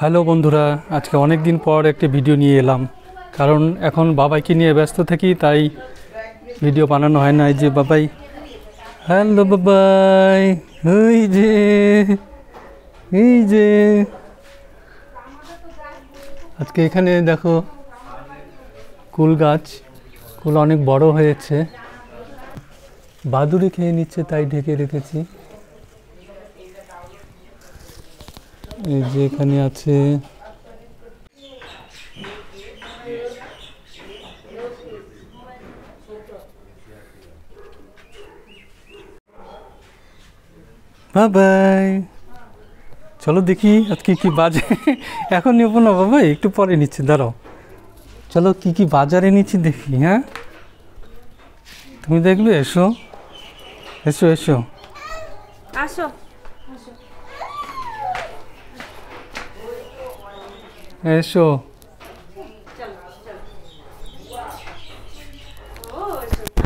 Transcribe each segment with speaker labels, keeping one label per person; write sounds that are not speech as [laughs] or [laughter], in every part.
Speaker 1: Hello বন্ধুরা আজকে অনেক দিন পর একটি ভিডিও নিয়ে এলাম কারণ এখন বাবাইকে নিয়ে ব্যস্ত থাকি তাই ভিডিও বানানো হয় না এই যে বাবাই হ্যালো বাবাই এই যে এই যে আজকে এখানে দেখো কুল গাছ কুল অনেক বড় হয়েছে বাদুড়ি খেয়ে নিচ্ছে তাই ঢেকে রেখেছি এই যে এখানে আছে বাবাই চলো দেখি আজকে কি বাজে এখন নেব না বাবা একটু পরে নিচ্ছি দাঁড়াও চলো কি কি বাজারে নিচ্ছি দেখি হ্যাঁ তুমি দেখবে এসো এসো এসো আসো এসো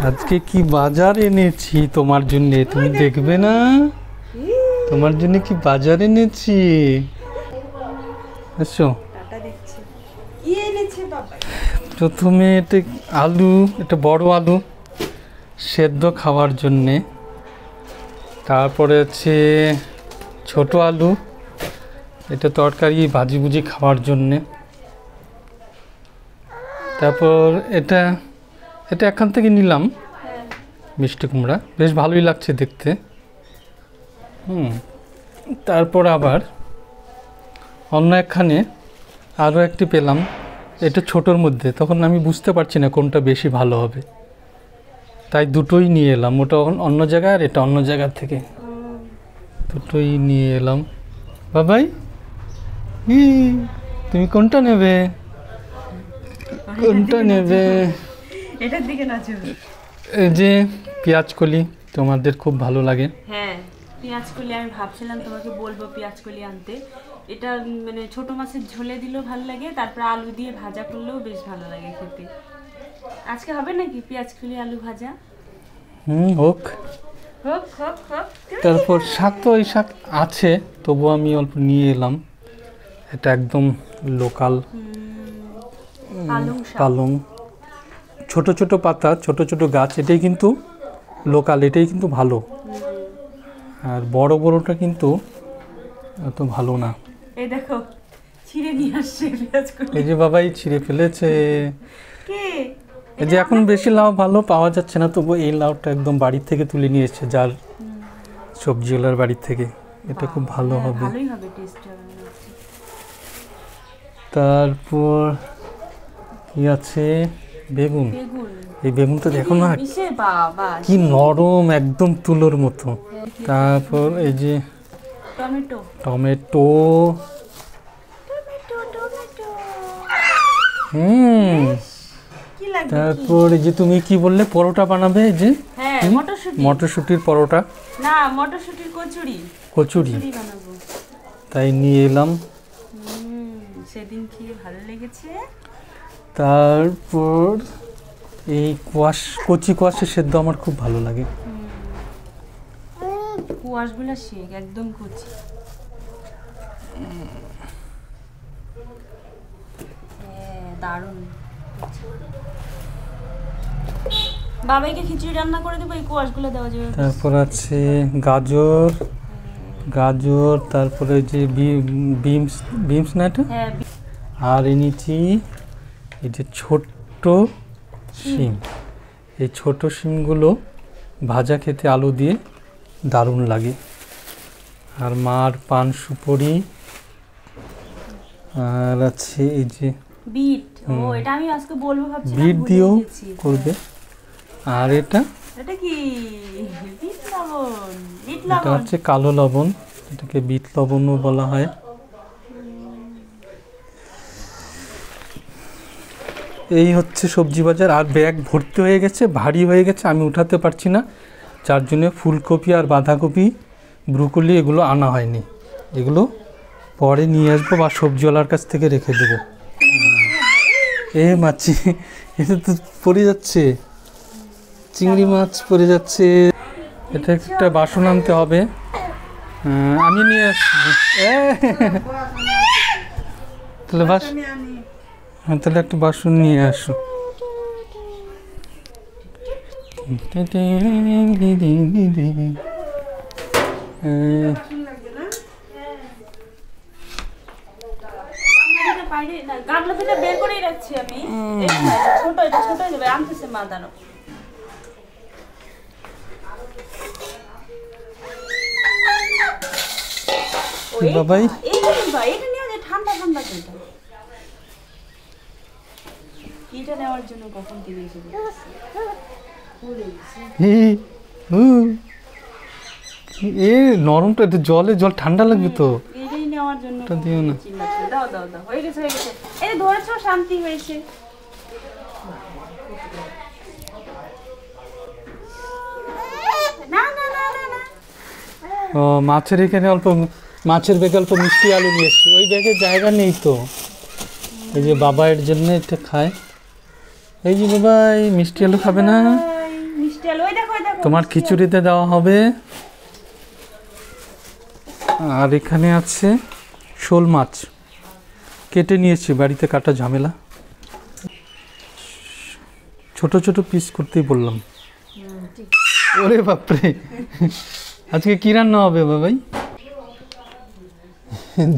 Speaker 1: আজকে কি বাজার এনেছি তোমার জন্য তুমি দেখবে না তোমার জন্য কি বাজার এনেছি এসো প্রথমে এটা আলু এটা বড় আলু সেদ্ধ খাওয়ার জন্যে তারপরে হচ্ছে ছোট আলু এটা তরকারি ভাজি ভুজি খাওয়ার জন্যে তারপর এটা এটা এখান থেকে নিলাম হ্যাঁ। মিষ্টি কুমড়া বেশ ভালোই লাগছে দেখতে হুম তারপর আবার অন্য একখানে আরও একটি পেলাম এটা ছোটোর মধ্যে তখন আমি বুঝতে পারছি না কোনটা বেশি ভালো হবে তাই দুটোই নিয়ে এলাম ওটা অন্য জায়গা আর এটা অন্য জায়গা থেকে দুটোই নিয়ে এলাম বাবাই তুমি কোনটা নেবে
Speaker 2: কোনটা নেবে এটার দিকে না
Speaker 1: এই যে পেঁয়াজ কলি তোমাদের খুব ভালো লাগে
Speaker 2: হ্যাঁ পেঁয়াজ কলি আমি ভাবছিলাম তোমাকে বলবো পেঁয়াজ কলি আনতে এটা মানে ছোট মাছের ঝোলে দিলেও ভালো লাগে তারপর আলু দিয়ে ভাজা করলেও বেশ ভালো লাগে খেতে আজকে হবে নাকি পেঁয়াজ কলি আলু ভাজা হুম হোক হোক হোক হোক তারপর
Speaker 1: শাক তো এই শাক আছে তবু আমি অল্প নিয়ে এলাম এটা একদম লোকাল পালং ছোট ছোট পাতা ছোট ছোট গাছ এটাই কিন্তু লোকাল এটাই কিন্তু ভালো আর বড় বড়টা কিন্তু এত ভালো না
Speaker 2: এই দেখো ছিঁড়ে নিয়ে আসছে এই
Speaker 1: যে বাবাই ছিঁড়ে ফেলেছে এই যে এখন বেশি লাউ ভালো পাওয়া যাচ্ছে না তবু এই লাউটা একদম বাড়ির থেকে তুলে নিয়ে এসছে যার সবজিওয়ালার বাড়ির থেকে এটা খুব ভালো হ্যাঁ, হবে ভালোই হবে টেস্ট তারপর কি আছে বেগুন এই বেগুনটা দেখো না
Speaker 2: কি নরম
Speaker 1: একদম তুলোর মতো হ্যাঁ, হ্যাঁ। তারপর এই যে টমেটো
Speaker 2: হুম তারপর এই
Speaker 1: যে তুমি কি বললে পরোটা বানাবে যে হ্যাঁ, মটরশুটির পরোটা
Speaker 2: না মটরশুটির কচুরি কচুরি
Speaker 1: তাই নিয়ে এলাম
Speaker 2: সেদিন খেয়ে ভালো লেগেছে
Speaker 1: তারপর এই কোয়াশ কচি কোয়াশের সেদ্ধ আমার খুব ভালো লাগে
Speaker 2: কোয়াশগুলো শেখ একদম কচি দারুণ বাবাইকে খিচুড়ি রান্না করে দেবো এই কোয়াশগুলো দেওয়া যাবে
Speaker 1: তারপর আছে গাজর গাজর তারপরে যে বিমস বিমস না এটা হ্যাঁ, আর এনেছি এই যে ছোট্ট শিম এই ছোট শিমগুলো ভাজা খেতে আলু দিয়ে দারুণ লাগে আর মার পান সুপরি আর আছে এই যে বিট
Speaker 2: দিয়েও করবে আর এটা এটা কি লবণ এটা হচ্ছে
Speaker 1: কালো লবণ এটাকে বিট লবণও বলা হয় এই হচ্ছে সবজি বাজার আর ব্যাগ ভর্তি হয়ে গেছে ভারী হয়ে গেছে আমি উঠাতে পারছি না যার জন্য ফুলকপি আর বাঁধাকপি ব্রুকলি এগুলো আনা হয়নি এগুলো পরে নিয়ে আসবো বা সবজিওয়ালার কাছ থেকে রেখে দেবো এ মাছি এটা তো পড়ে যাচ্ছে চিংড়ি মাছ পড়ে যাচ্ছে এটা একটা বাসন আনতে হবে আমি নিয়ে আসছি তাহলে বাসন হ্যাঁ, তাহলে একটা বাসন নিয়ে আসো আমি
Speaker 2: ছোট ছোট আনতেছে মা দাঁড়ো বাবাই ঠান্ডা ঠান্ডা
Speaker 1: এ নরমটা এটা জলে জল ঠান্ডা লাগবে তো
Speaker 2: এটাই শান্তি হয়েছে
Speaker 1: মাছের এখানে অল্প মাছের বিকল্প মিষ্টি আলু নিয়ে এসছি ওই ব্যাগে জায়গা নেই তো এই যে বাবা এর জন্য এটা খায় এই যে বাবা এই মিষ্টি আলু খাবে না
Speaker 2: তোমার খিচুড়িতে
Speaker 1: দেওয়া হবে আর এখানে আছে শোল মাছ কেটে নিয়েছি বাড়িতে কাটা ঝামেলা ছোট ছোট পিস করতেই বললাম ওরে বাপরে আজকে কি রান্না হবে বাবাই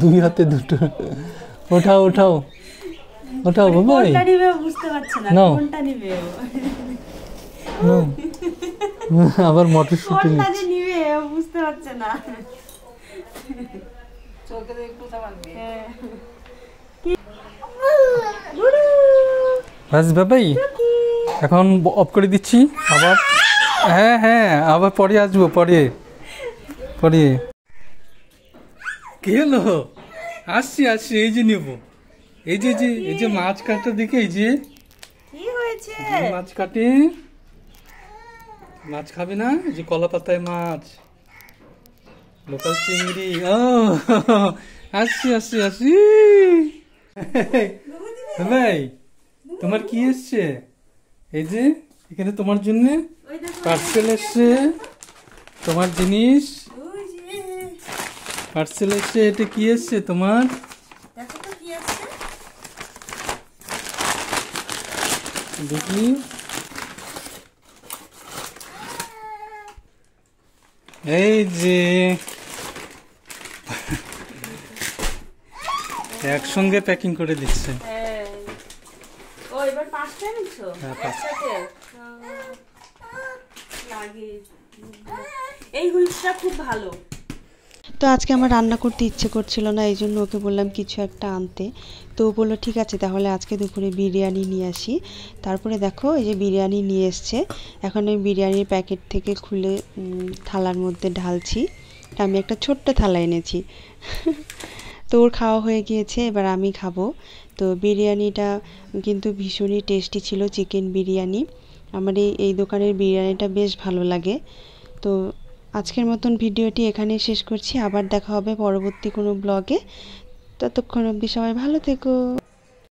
Speaker 1: দুই হাতে দুটো ওঠাও ওঠাও ওঠাও ভাই মানে
Speaker 2: বুঝতে পারছে না কোনটা নিবে
Speaker 1: আবার মটরশুটি
Speaker 2: নিবে বুঝতে পারছে না
Speaker 1: ব্যাস এখন অফ করে দিচ্ছি আবার হ্যাঁ হ্যাঁ আবার পরে আসবো পরে পরে কি আসছি আসছি এই যে নেব এই যে যে এই যে মাছ কাটা দেখে এই যে মাছ কাটি মাছ খাবে না এই যে কলা পাতায় মাছ লোকাল চিংড়ি ও আসছি আসছি আসছি ভাই তোমার কি এসছে এই যে এখানে তোমার জন্য পার্সেল এসছে তোমার জিনিস পার্সেল এসছে এটা কি এসছে তোমার দেখো দেখি এই যে একসঙ্গে প্যাকিং করে দিচ্ছে
Speaker 2: হ্যাঁ। ও হ্যাঁ, হ্যাঁ। এই হুইলসটা খুব ভালো তো আজকে আমার রান্না করতে ইচ্ছে করছিল না এই জন্য ওকে বললাম কিছু একটা আনতে তো বললো ঠিক আছে তাহলে আজকে দুপুরে বিরিয়ানি নিয়ে আসি তারপরে দেখো এই যে বিরিয়ানি নিয়ে এসছে এখন আমি বিরিয়ানির প্যাকেট থেকে খুলে থালার মধ্যে ঢালছি আমি একটা ছোট্ট থালা এনেছি [laughs] তো ওর খাওয়া হয়ে গিয়েছে এবার আমি খাবো তো বিরিয়ানিটা কিন্তু ভীষণই টেস্টি ছিল চিকেন বিরিয়ানি আমার এই দোকানের বিরিয়ানিটা বেশ ভালো লাগে তো আজকের মতন ভিডিওটি এখানেই শেষ করছি আবার দেখা হবে পরবর্তী কোনো ব্লগে ততক্ষণ অবধি সবাই ভালো থেকো